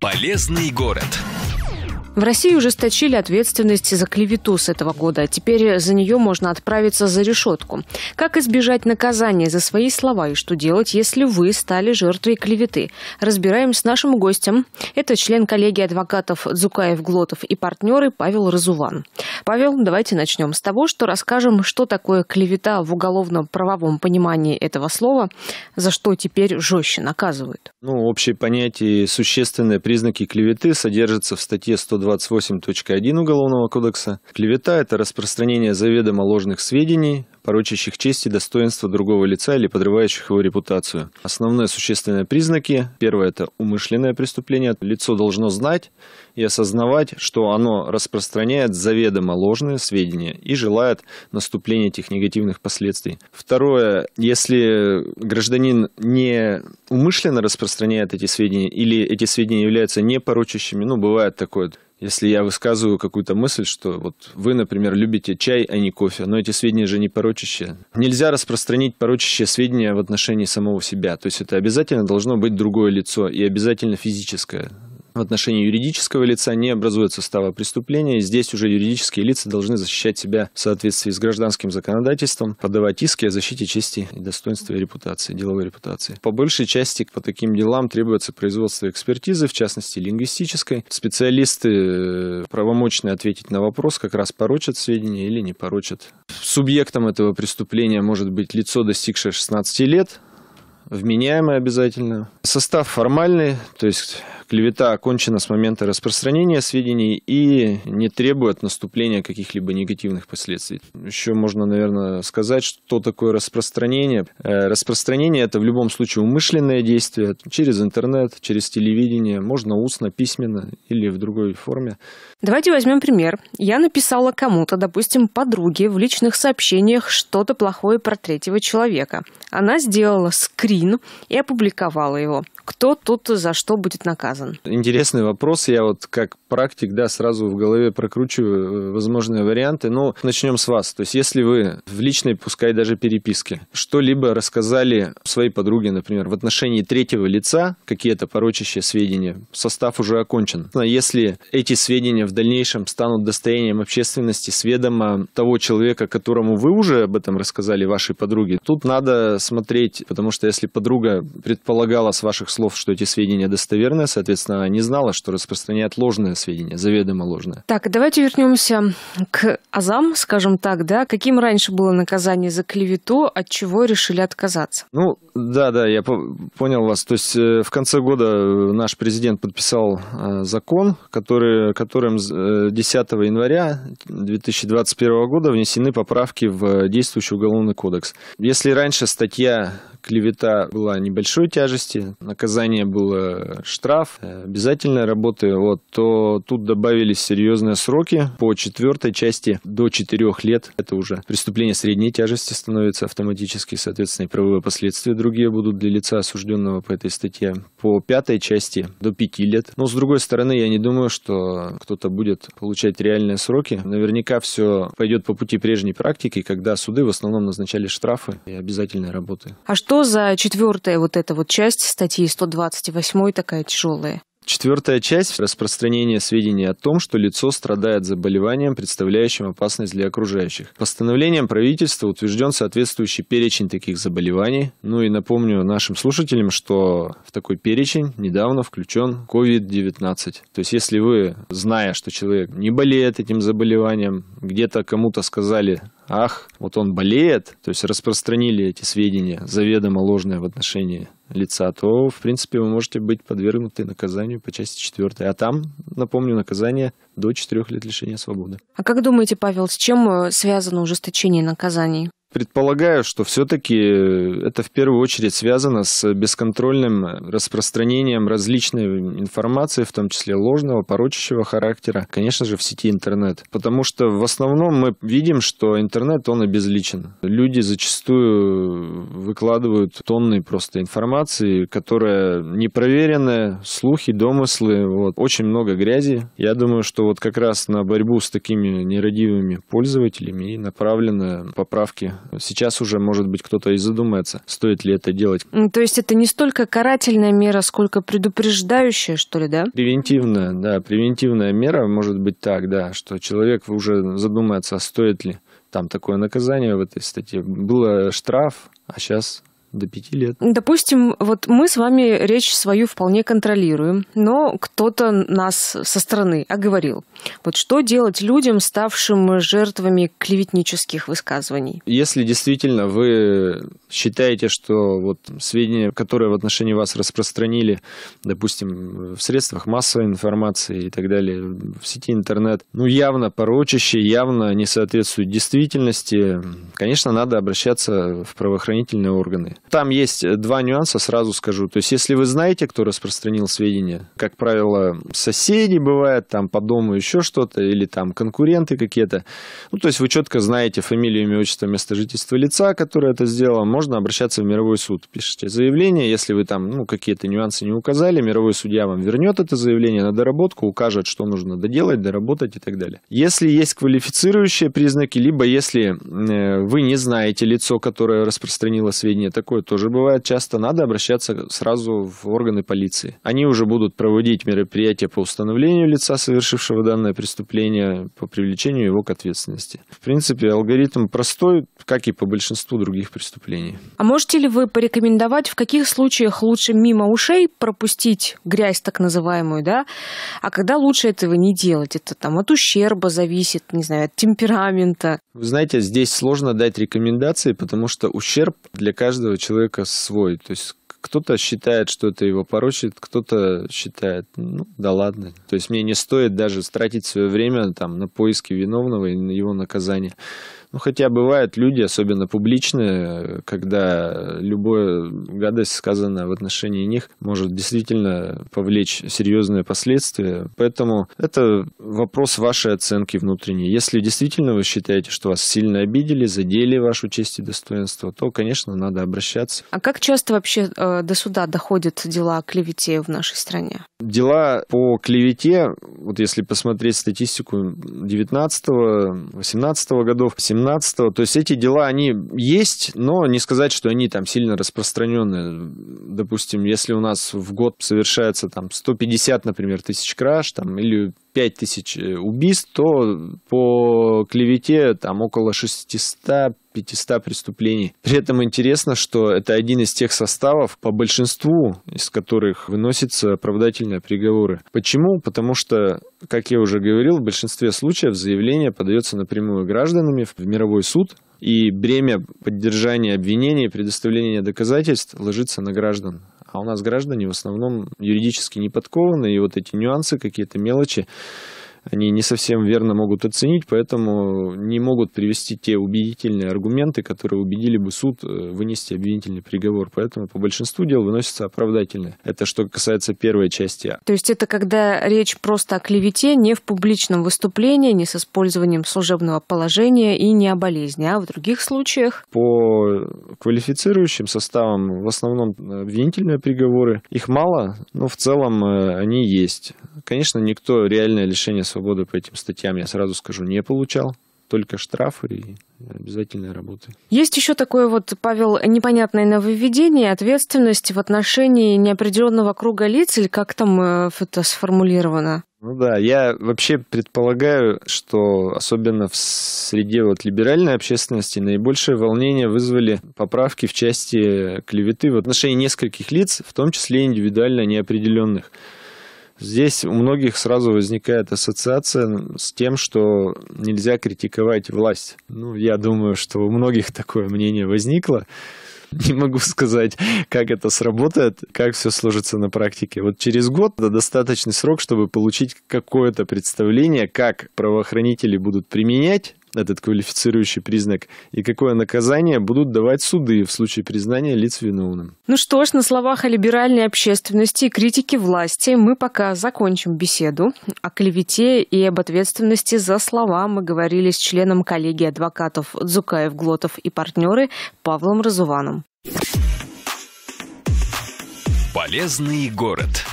Полезный город. В России ужесточили ответственность за клевету с этого года. Теперь за нее можно отправиться за решетку. Как избежать наказания за свои слова и что делать, если вы стали жертвой клеветы? Разбираем с нашим гостем. Это член коллегии адвокатов Дзукаев, Глотов и партнеры Павел Разуван. Павел, давайте начнем с того, что расскажем, что такое клевета в уголовно-правовом понимании этого слова, за что теперь жестче наказывают. Ну, общее понятие «существенные признаки клеветы» содержатся в статье 120 228.1 Уголовного кодекса клевета – это распространение заведомо ложных сведений, порочащих честь и достоинство другого лица или подрывающих его репутацию. Основные существенные признаки. Первое – это умышленное преступление. Лицо должно знать и осознавать, что оно распространяет заведомо ложные сведения и желает наступления этих негативных последствий. Второе – если гражданин не умышленно распространяет эти сведения или эти сведения являются не порочащими, ну, бывает такое, если я высказываю какую-то мысль, что вот вы, например, любите чай, а не кофе, но эти сведения же не порочащие. Нельзя распространить порочащие сведения в отношении самого себя. То есть это обязательно должно быть другое лицо и обязательно физическое. В отношении юридического лица не образует состава преступления. Здесь уже юридические лица должны защищать себя в соответствии с гражданским законодательством, подавать иски о защите чести и достоинства и репутации, деловой репутации. По большей части по таким делам требуется производство экспертизы, в частности лингвистической. Специалисты э, правомочные ответить на вопрос, как раз порочат сведения или не порочат. Субъектом этого преступления может быть лицо, достигшее 16 лет, вменяемый обязательно. Состав формальный, то есть клевета окончена с момента распространения сведений и не требует наступления каких-либо негативных последствий. Еще можно, наверное, сказать, что такое распространение. Э, распространение – это в любом случае умышленное действие через интернет, через телевидение, можно устно, письменно или в другой форме. Давайте возьмем пример. Я написала кому-то, допустим, подруге в личных сообщениях что-то плохое про третьего человека. Она сделала скрип. Фин и опубликовала его. Кто тут за что будет наказан? Интересный вопрос. Я вот как практик, да, сразу в голове прокручиваю э, возможные варианты. но ну, начнем с вас. То есть, если вы в личной, пускай даже переписке, что-либо рассказали своей подруге, например, в отношении третьего лица, какие-то порочащие сведения, состав уже окончен. Но а если эти сведения в дальнейшем станут достоянием общественности, сведомо того человека, которому вы уже об этом рассказали, вашей подруге, тут надо смотреть, потому что если подруга предполагала с ваших слов, что эти сведения достоверны, соответственно, она не знала, что распространяет ложные сведения, заведомо ложное. Так, давайте вернемся к азам, скажем так, да? Каким раньше было наказание за клевету, от чего решили отказаться? Ну, да, да, я понял вас. То есть э, в конце года э, наш президент подписал э, закон, который, которым 10 января 2021 года внесены поправки в действующий уголовный кодекс. Если раньше статья клевета была небольшой тяжести, наказание было штраф, э, обязательной работы, вот, то тут добавились серьезные сроки. По четвертой части до четырех лет это уже преступление средней тяжести становится автоматически, соответственно, и правовые последствия другие будут для лица осужденного по этой статье. По пятой части до пяти лет. Но, с другой стороны, я не думаю, что кто-то будет получать реальные сроки. Наверняка все пойдет по пути прежней практики, когда суды в основном назначали штрафы и обязательные работы. А что что за четвертая вот эта вот часть статьи 128 такая тяжелая? Четвертая часть – распространение сведений о том, что лицо страдает заболеванием, представляющим опасность для окружающих. Постановлением правительства утвержден соответствующий перечень таких заболеваний. Ну и напомню нашим слушателям, что в такой перечень недавно включен COVID-19. То есть если вы, зная, что человек не болеет этим заболеванием, где-то кому-то сказали ах, вот он болеет, то есть распространили эти сведения, заведомо ложные в отношении лица, то, в принципе, вы можете быть подвергнуты наказанию по части 4. А там, напомню, наказание до 4 лет лишения свободы. А как думаете, Павел, с чем э, связано ужесточение наказаний? Предполагаю, что все-таки э, это в первую очередь связано с бесконтрольным распространением различной информации, в том числе ложного, порочащего характера, конечно же, в сети интернет. Потому что в основном мы видим, что интернет, он обезличен. Люди зачастую выкладывают тонны просто информации, которая непроверенная, слухи, домыслы, вот. очень много грязи. Я думаю, что вот как раз на борьбу с такими нерадивыми пользователями и направлены поправки Сейчас уже, может быть, кто-то и задумается, стоит ли это делать. То есть это не столько карательная мера, сколько предупреждающая, что ли, да? Превентивная, да. Превентивная мера может быть так, да, что человек уже задумается, стоит ли там такое наказание в этой статье. Было э, штраф, а сейчас до пяти лет. Допустим, вот мы с вами речь свою вполне контролируем, но кто-то нас со стороны оговорил. Вот что делать людям, ставшим жертвами клеветнических высказываний? Если действительно вы считаете, что вот сведения, которые в отношении вас распространили, допустим, в средствах массовой информации и так далее, в сети интернет, ну, явно порочащие, явно не соответствуют действительности, конечно, надо обращаться в правоохранительные органы. Там есть э, два нюанса, сразу скажу. То есть, если вы знаете, кто распространил сведения, как правило, соседи бывают, там по дому еще что-то, или там конкуренты какие-то. Ну, то есть, вы четко знаете фамилию, имя, отчество, место жительства лица, которое это сделало. Можно обращаться в мировой суд. Пишите заявление, если вы там ну, какие-то нюансы не указали, мировой судья вам вернет это заявление на доработку, укажет, что нужно доделать, доработать и так далее. Если есть квалифицирующие признаки, либо если э, вы не знаете лицо, которое распространило сведения, так такое тоже бывает часто, надо обращаться сразу в органы полиции. Они уже будут проводить мероприятия по установлению лица, совершившего данное преступление, по привлечению его к ответственности. В принципе, алгоритм простой, как и по большинству других преступлений. А можете ли вы порекомендовать, в каких случаях лучше мимо ушей пропустить грязь так называемую, да? А когда лучше этого не делать? Это там от ущерба зависит, не знаю, от темперамента. Вы знаете, здесь сложно дать рекомендации, потому что ущерб для каждого каждого человека свой. То есть кто-то считает, что это его порочит, кто-то считает, ну да ладно. То есть мне не стоит даже тратить свое время там, на поиски виновного и на его наказание. Ну, хотя бывают люди, особенно публичные, когда любое гадость, сказанная в отношении них, может действительно повлечь серьезные последствия. Поэтому это вопрос вашей оценки внутренней. Если действительно вы считаете, что вас сильно обидели, задели вашу честь и достоинство, то, конечно, надо обращаться. А как часто вообще э, до суда доходят дела о клевете в нашей стране? Дела по клевете, вот если посмотреть статистику 19-18 годов, 17 17-го. То есть эти дела, они есть, но не сказать, что они там сильно распространены. Допустим, если у нас в год совершается там 150, например, тысяч краж, там, или 5 тысяч э, убийств, то по клевете там около 600 500 преступлений. При этом интересно, что это один из тех составов, по большинству из которых выносятся оправдательные приговоры. Почему? Потому что, как я уже говорил, в большинстве случаев заявление подается напрямую гражданами в мировой суд, и бремя поддержания обвинений и предоставления доказательств ложится на граждан. А у нас граждане в основном юридически не подкованы, и вот эти нюансы, какие-то мелочи, они не совсем верно могут оценить, поэтому не могут привести те убедительные аргументы, которые убедили бы суд э, вынести обвинительный приговор. Поэтому по большинству дел выносится оправдательное. Это что касается первой части А. То есть это когда речь просто о клевете, не в публичном выступлении, не с использованием служебного положения и не о болезни, а в других случаях? По квалифицирующим составам в основном обвинительные приговоры. Их мало, но в целом э, они есть. Конечно, никто реальное лишение свободы свободы по этим статьям, я сразу скажу, не получал только штрафы и обязательные работы. Есть еще такое вот, Павел, непонятное нововведение, ответственности в отношении неопределенного круга лиц, или как там э, это сформулировано? Ну да, я вообще предполагаю, что особенно в среде вот либеральной общественности наибольшее волнение вызвали поправки в части клеветы в отношении нескольких лиц, в том числе индивидуально неопределенных. Здесь у многих сразу возникает ассоциация с тем, что нельзя критиковать власть. Ну, я думаю, что у многих такое мнение возникло. Не могу сказать, как это сработает, как все сложится на практике. Вот через год это достаточный срок, чтобы получить какое-то представление, как правоохранители будут применять этот квалифицирующий признак, и какое наказание будут давать суды в случае признания лиц виновным. Ну что ж, на словах о либеральной общественности и критике власти мы пока закончим беседу. О клевете и об ответственности за слова мы говорили с членом коллегии адвокатов Дзукаев, Глотов и партнеры Павлом Разуваном. Полезный город.